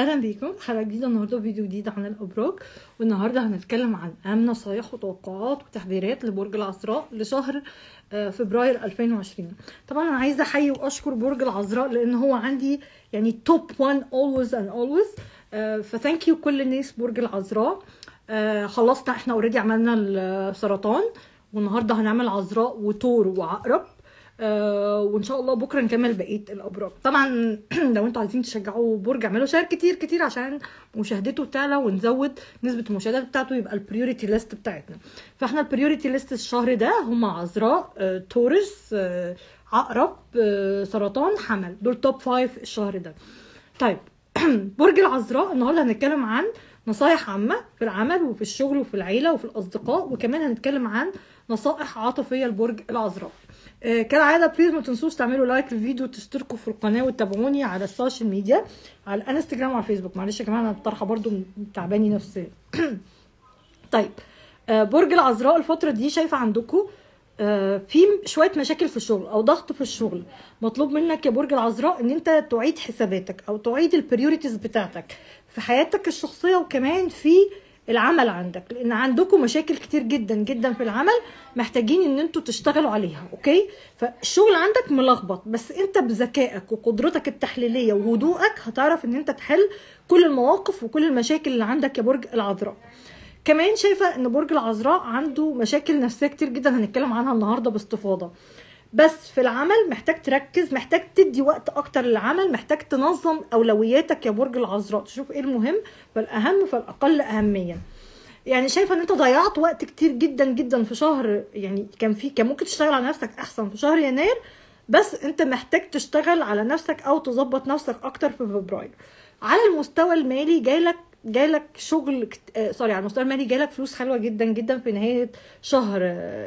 اهلا بيكم في حلقه جديده النهارده فيديو جديد عن الابراج والنهارده هنتكلم عن اهم نصايح وتوقعات وتحذيرات لبرج العذراء لشهر آه، فبراير 2020 طبعا انا عايزه احيي واشكر برج العذراء لان هو عندي يعني توب 1 اولويز اند اولويز فثانك يو كل الناس برج العذراء آه، خلصنا احنا اوريدي عملنا السرطان والنهارده هنعمل عذراء وتور وعقرب آه، وان شاء الله بكره نكمل بقيه الابراج طبعا لو انتوا عايزين تشجعوا برج اعملوا شير كتير كتير عشان مشاهدته تعلى ونزود نسبه المشاهدات بتاعته يبقى البريوريتي ليست بتاعتنا فاحنا البريوريتي ليست الشهر ده هم عذراء آه، تورس آه، عقرب سرطان حمل دول توب فايف الشهر ده طيب برج العذراء النهارده هنتكلم عن نصايح عامه في العمل وفي الشغل وفي العيله وفي الاصدقاء وكمان هنتكلم عن نصائح عاطفيه لبرج العذراء آه، كالعاده بليز ما تنسوش تعملوا لايك للفيديو وتشتركوا في القناه وتتابعوني على السوشيال ميديا على الانستجرام وعلى الفيسبوك معلش يا جماعه انا الطرحه برده تعباني نفسيا طيب آه، برج العذراء الفتره دي شايفه عندكم آه، في شويه مشاكل في الشغل او ضغط في الشغل مطلوب منك يا برج العذراء ان انت تعيد حساباتك او تعيد البريوريتيز بتاعتك في حياتك الشخصيه وكمان في العمل عندك لان عندكم مشاكل كتير جدا جدا في العمل محتاجين ان انتوا تشتغلوا عليها اوكي فالشغل عندك ملخبط بس انت بذكائك وقدرتك التحليليه وهدوءك هتعرف ان انت تحل كل المواقف وكل المشاكل اللي عندك يا برج العذراء كمان شايفه ان برج العذراء عنده مشاكل نفسيه كتير جدا هنتكلم عنها النهارده باستفاضه بس في العمل محتاج تركز محتاج تدي وقت اكتر للعمل محتاج تنظم اولوياتك يا برج العذراء تشوف ايه المهم فالاهم فالاقل اهميه يعني شايفه ان انت ضيعت وقت كتير جدا جدا في شهر يعني كان في كان ممكن تشتغل على نفسك احسن في شهر يناير بس انت محتاج تشتغل على نفسك او تظبط نفسك اكتر في فبراير على المستوى المالي جايلك جالك شغل كت... آه سوري على المستوى المالي جالك فلوس حلوه جدا جدا في نهايه شهر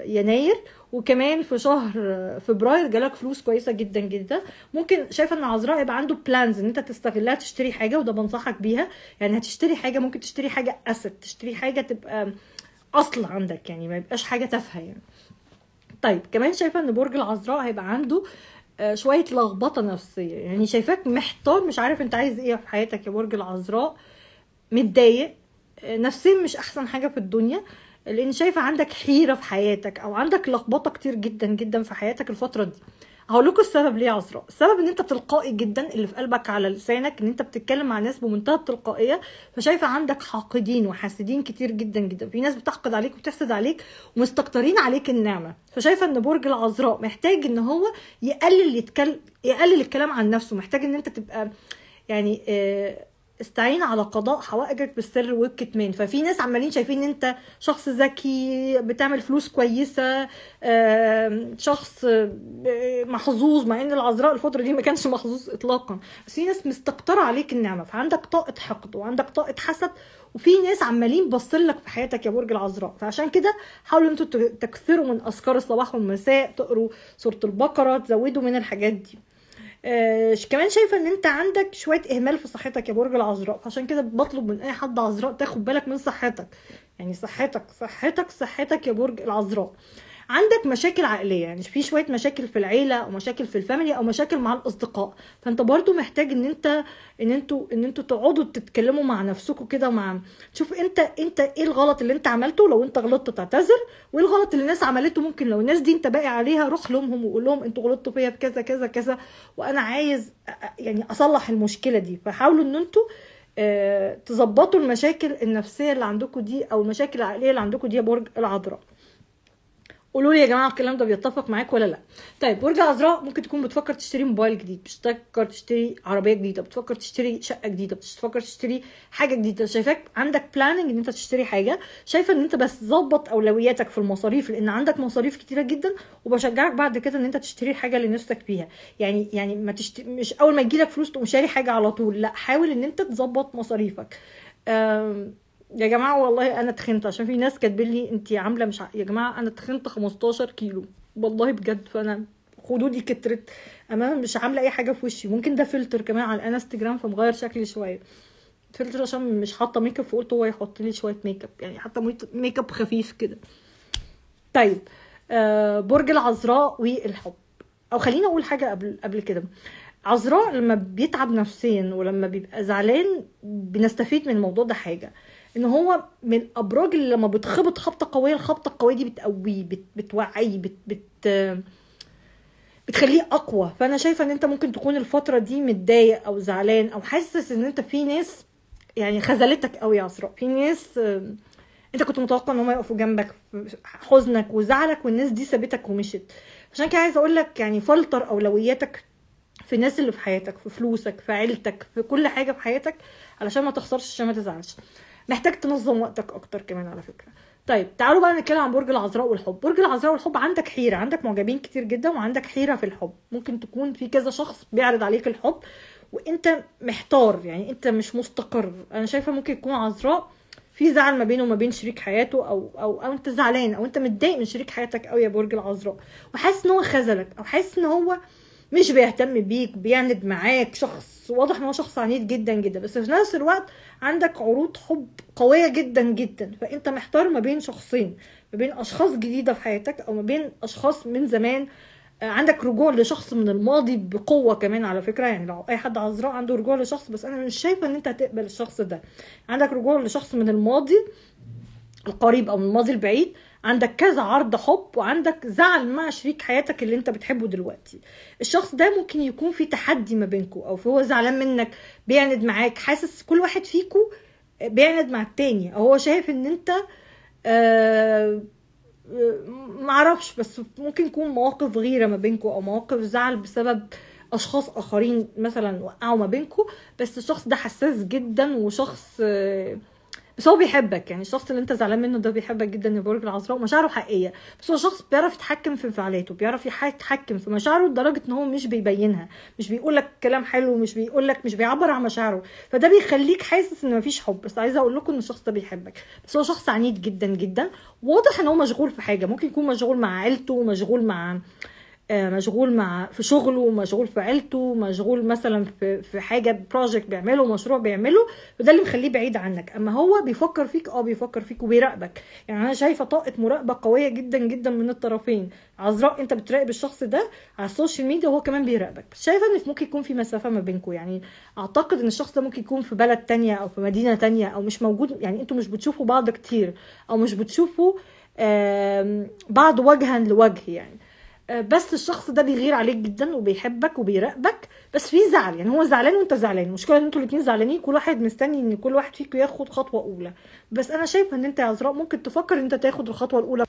يناير وكمان في شهر فبراير جالك فلوس كويسه جدا جدا ممكن شايفه ان عذراء يبقى عنده بلانز ان انت تستغلها تشتري حاجه وده بنصحك بيها يعني هتشتري حاجه ممكن تشتري حاجه اسد تشتري حاجه تبقى اصل عندك يعني ما يبقاش حاجه تافهه يعني طيب كمان شايفه ان برج العذراء هيبقى عنده آه، شويه لخبطه نفسيه يعني شايفاك محتار مش عارف انت عايز ايه في حياتك يا برج العذراء متضايق آه، نفسيا مش احسن حاجه في الدنيا لان شايفه عندك حيره في حياتك او عندك لخبطه كتير جدا جدا في حياتك الفتره دي هقول لكم السبب ليه يا عذراء السبب ان انت تلقائي جدا اللي في قلبك على لسانك ان انت بتتكلم مع ناس بمنتهى التلقائيه فشايفه عندك حاقدين وحاسدين كتير جدا جدا في ناس بتحقد عليك وبتحسد عليك ومستكترين عليك النعمه فشايفه ان برج العذراء محتاج ان هو يقلل يتكلم يقلل الكلام عن نفسه محتاج ان انت تبقى يعني آه استعين على قضاء حوائجك بالسر والكتمان ففي ناس عمالين شايفين ان انت شخص ذكي بتعمل فلوس كويسه شخص آه، محظوظ مع ان العذراء الفتره دي ما كانش محظوظ اطلاقا بس في ناس مستكتره عليك النعمه فعندك طاقه حقد وعندك طاقه حسد وفي ناس عمالين باصين في حياتك يا برج العذراء فعشان كده حاولوا انتوا تكثروا من اذكار الصباح والمساء تقروا سوره البقره تزودوا من الحاجات دي آه كمان شايفه ان انت عندك شويه اهمال في صحتك يا برج العذراء فعشان كده بطلب من اي حد عذراء تاخد بالك من صحتك يعني صحتك صحتك صحتك يا برج العذراء عندك مشاكل عائليه يعني في شويه مشاكل في العيله او مشاكل في الفاميلي او مشاكل مع الاصدقاء فانت برضو محتاج ان انت ان انتوا ان انتوا تقعدوا تتكلموا مع نفسكم كده مع شوف انت انت ايه الغلط اللي انت عملته لو انت غلطت تعتذر وايه الغلط اللي الناس عملته ممكن لو الناس دي انت باقي عليها روح لهم وقول لهم انتوا غلطتوا فيا بكذا كذا كذا وانا عايز يعني اصلح المشكله دي فحاولوا ان انتوا آه، تظبطوا المشاكل النفسيه اللي عندكم دي او المشاكل العقليه اللي عندكم دي يا برج العذراء قولوا لي يا جماعه الكلام ده بيتفق معاك ولا لا طيب برج عذراء ممكن تكون بتفكر تشتري موبايل جديد بتفكر تشتري عربيه جديده بتفكر تشتري شقه جديده بتفكر تشتري حاجه جديده شايفاك عندك بلاننج ان انت تشتري حاجه شايفه ان انت بس ظبط اولوياتك في المصاريف لان عندك مصاريف كتيره جدا وبشجعك بعد كده ان انت تشتري الحاجه اللي نفسك بيها يعني يعني ما تشت... مش اول ما يجيلك فلوس تقوم شاري حاجه على طول لا حاول ان انت تظبط مصاريفك أم... يا جماعه والله انا تخنت عشان في ناس كاتبين لي انت عامله مش ع... يا جماعه انا تخنت 15 كيلو والله بجد فانا خدودي كترت اما مش عامله اي حاجه في وشي ممكن ده فلتر كمان على الانستجرام فمغير شكلي شويه فلتر عشان مش حاطه ميك اب فقلت هو يحط لي شويه ميك اب يعني حتى ميك اب خفيف كده طيب آه برج العذراء والحب او خليني اقول حاجه قبل قبل كده عذراء لما بيتعب نفسيا ولما بيبقى زعلان بنستفيد من الموضوع ده حاجه ان هو من ابراج اللي لما بتخبط خبطه قويه الخبطه القويه دي بتقويه بت بتوعيه بت, بت بتخليه اقوى فانا شايفه ان انت ممكن تكون الفتره دي متضايق او زعلان او حاسس ان انت في ناس يعني خذلتك قوي يا عصراء في ناس انت كنت متوقع ان هم يقفوا جنبك في حزنك وزعلك والناس دي سابتك ومشت عشان كده عايزه اقول لك يعني فلتر اولوياتك في الناس اللي في حياتك في فلوسك في عيلتك في كل حاجه في حياتك علشان ما تخسرش عشان ما تزعلش محتاج تنظم وقتك اكتر كمان على فكره طيب تعالوا بقى نتكلم عن برج العذراء والحب برج العذراء والحب عندك حيره عندك معجبين كتير جدا وعندك حيره في الحب ممكن تكون في كذا شخص بيعرض عليك الحب وانت محتار يعني انت مش مستقر انا شايفه ممكن يكون عذراء في زعل ما بينه وما بين شريك حياته او او او انت زعلان او انت متضايق من شريك حياتك قوي يا برج العذراء وحاسس ان هو خذلك او حاسس ان هو مش بيهتم بيك بيعند معاك شخص بس واضح ان هو شخص عنيد جدا جدا بس في نفس الوقت عندك عروض حب قويه جدا جدا فانت محتار ما بين شخصين ما بين اشخاص جديده في حياتك او ما بين اشخاص من زمان آه، عندك رجوع لشخص من الماضي بقوة كمان على فكرة يعني لو أي حد عذراء عنده رجوع لشخص بس أنا مش شايفة إن أنت هتقبل الشخص ده عندك رجوع لشخص من الماضي القريب أو من الماضي البعيد عندك كذا عرض حب وعندك زعل مع شريك حياتك اللي انت بتحبه دلوقتي الشخص ده ممكن يكون في تحدي ما بينكو او هو زعلان منك بيعند معاك حاسس كل واحد فيكو بيعند مع التاني او هو شايف ان انت آه،, آه معرفش بس ممكن يكون مواقف غيره ما بينكو او مواقف زعل بسبب اشخاص اخرين مثلا وقعوا ما بينكو بس الشخص ده حساس جدا وشخص آه بس هو بيحبك يعني الشخص اللي انت زعلان منه ده بيحبك جدا يا برج العذراء ومشاعره حقيقيه بس هو شخص بيعرف يتحكم في انفعالاته بيعرف يتحكم في مشاعره لدرجه ان هو مش بيبينها مش بيقول لك كلام حلو مش بيقول لك مش بيعبر عن مشاعره فده بيخليك حاسس ان مفيش حب بس عايزه اقول لكم ان الشخص ده بيحبك بس هو شخص عنيد جدا جدا واضح ان هو مشغول في حاجه ممكن يكون مشغول مع عيلته مشغول مع آه، مشغول مع في شغله مشغول في عيلته مشغول مثلا في في حاجه بروجكت بيعمله مشروع بيعمله وده اللي مخليه بعيد عنك اما هو بيفكر فيك اه بيفكر فيك وبيراقبك يعني انا شايفه طاقه مراقبه قويه جدا جدا من الطرفين عذراء انت بتراقب الشخص ده على السوشيال ميديا وهو كمان بيراقبك بس شايفه ان ممكن يكون في مسافه ما بينكم يعني اعتقد ان الشخص ده ممكن يكون في بلد تانية او في مدينه تانية او مش موجود يعني انتوا مش بتشوفوا بعض كتير او مش بتشوفوا بعض وجها لوجه يعني آه، بس الشخص ده بيغير عليك جدا وبيحبك وبيراقبك بس في زعل يعني هو زعلان وانت زعلان المشكله ان انتوا الاثنين زعلانين كل واحد مستني ان كل واحد فيكم ياخد خطوه اولى بس انا شايفه ان انت يا عذراء ممكن تفكر ان انت تاخد الخطوه الاولى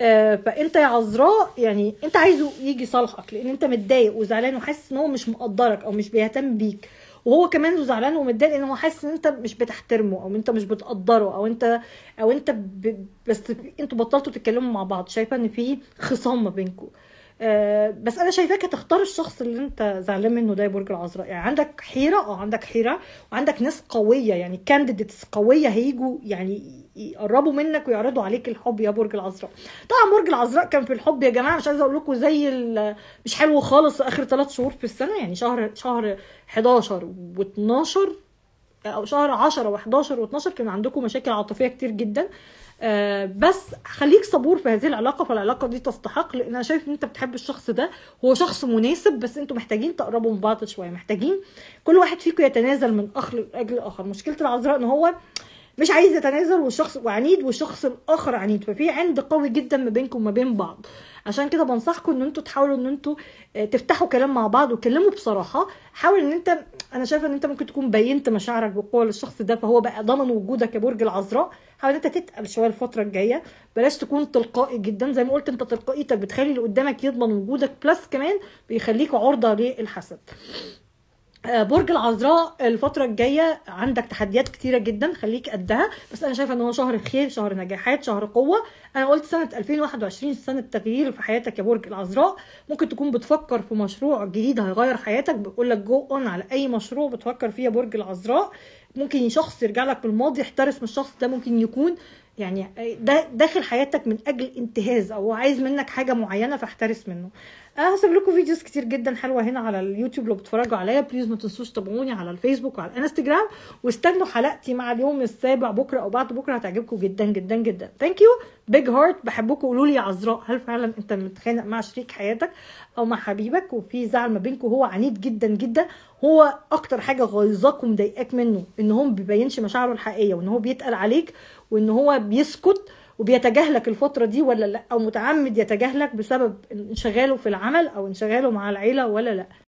آه فانت يا عذراء يعني انت عايزه يجي صالحك لان انت متضايق وزعلان وحاسس ان هو مش مقدرك او مش بيهتم بيك وهو كمان زعلان ومتضايق لان هو حاسس ان انت مش بتحترمه او انت مش بتقدره او انت او انت ب... بس انتوا بطلتوا تتكلموا مع بعض شايفه ان في خصام ما بينكم آه بس انا شايفاك تختار الشخص اللي انت زعلان منه ده برج العذراء يعني عندك حيره اه عندك حيره وعندك ناس قويه يعني كانديديتس قويه هيجوا يعني يقربوا منك ويعرضوا عليك الحب يا برج العذراء طبعا برج العذراء كان في الحب يا جماعه مش عايزه اقول لكم زي مش حلو خالص اخر ثلاث شهور في السنه يعني شهر شهر 11 و12 او شهر 10 و11 و12 كان عندكم مشاكل عاطفيه كتير جدا آه بس خليك صبور في هذه العلاقه فالعلاقه دي تستحق لان انا شايف ان انت بتحب الشخص ده هو شخص مناسب بس انتوا محتاجين تقربوا من بعض شويه محتاجين كل واحد فيكم يتنازل من اخ لاجل الاخر مشكله العذراء ان هو آه مش عايز يتنازل والشخص وعنيد والشخص الاخر عنيد ففي عند قوي جدا ما بينكم وما بين بعض عشان كده بنصحكم ان انتوا تحاولوا ان انتوا آه، تفتحوا كلام مع بعض وتكلموا بصراحه حاول ان انت انا شايفه ان انت ممكن تكون بينت مشاعرك بقوه للشخص ده فهو بقى ضمن وجودك يا برج العذراء حاول انت تتقل شويه الفتره الجايه بلاش تكون تلقائي جدا زي ما قلت انت تلقائيتك بتخلي اللي قدامك يضمن وجودك بلس كمان بيخليك عرضه للحسد آه، برج العذراء الفترة الجاية عندك تحديات كتيرة جدا خليك قدها بس أنا شايفة إن هو شهر خير شهر نجاحات شهر قوة أنا قلت سنة 2021 سنة تغيير في حياتك يا برج العذراء ممكن تكون بتفكر في مشروع جديد هيغير حياتك بقولك لك جو أون على أي مشروع بتفكر فيه يا برج العذراء ممكن شخص يرجع لك بالماضي احترس من الشخص ده ممكن يكون يعني ده داخل حياتك من اجل انتهاز او عايز منك حاجه معينه فاحترس منه انا هسيب لكم فيديوز كتير جدا حلوه هنا على اليوتيوب لو بتتفرجوا عليا بليز ما تنسوش تابعوني على الفيسبوك وعلى الانستجرام واستنوا حلقتي مع اليوم السابع بكره او بعد بكره هتعجبكم جدا جدا جدا ثانك يو بيج هارت بحبكم قولوا لي يا عذراء هل فعلا انت متخانق مع شريك حياتك او مع حبيبك وفي زعل ما بينكم هو عنيد جدا جدا هو اكتر حاجه غيظاك ومضايقاك منه ان هو مبيبينش بيبينش مشاعره الحقيقيه وان هو بيتقل عليك وان هو بيسكت وبيتجاهلك الفتره دي ولا لا او متعمد يتجاهلك بسبب انشغاله في العمل او انشغاله مع العيله ولا لا